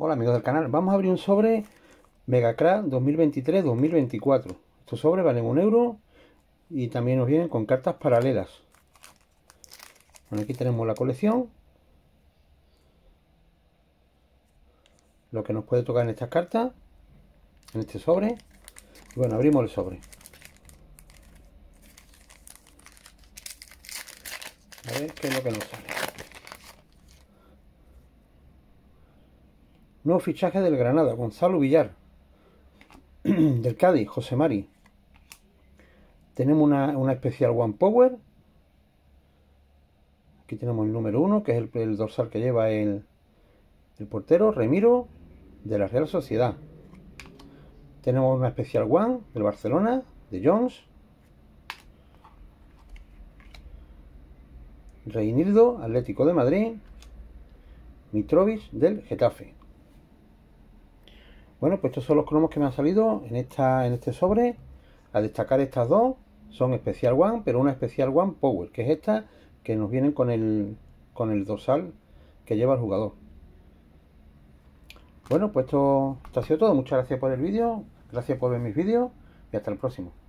Hola amigos del canal, vamos a abrir un sobre Megacraft 2023-2024. Estos sobres valen un euro y también nos vienen con cartas paralelas. Bueno, aquí tenemos la colección. Lo que nos puede tocar en estas cartas, en este sobre. bueno, abrimos el sobre. A ver qué es lo que nos sale. Nuevo fichaje del Granada, Gonzalo Villar. del Cádiz, José Mari. Tenemos una, especial One Power. Aquí tenemos el número uno, que es el, dorsal que lleva el, portero, Remiro, de la Real Sociedad. Tenemos una especial One del Barcelona, de Jones. Reinildo, Atlético de Madrid. Mitrovic del Getafe. Bueno, pues estos son los cromos que me han salido en, esta, en este sobre. A destacar estas dos son Special One, pero una Special One Power, que es esta que nos vienen con el, con el dorsal que lleva el jugador. Bueno, pues esto ha sido todo. Muchas gracias por el vídeo. Gracias por ver mis vídeos y hasta el próximo.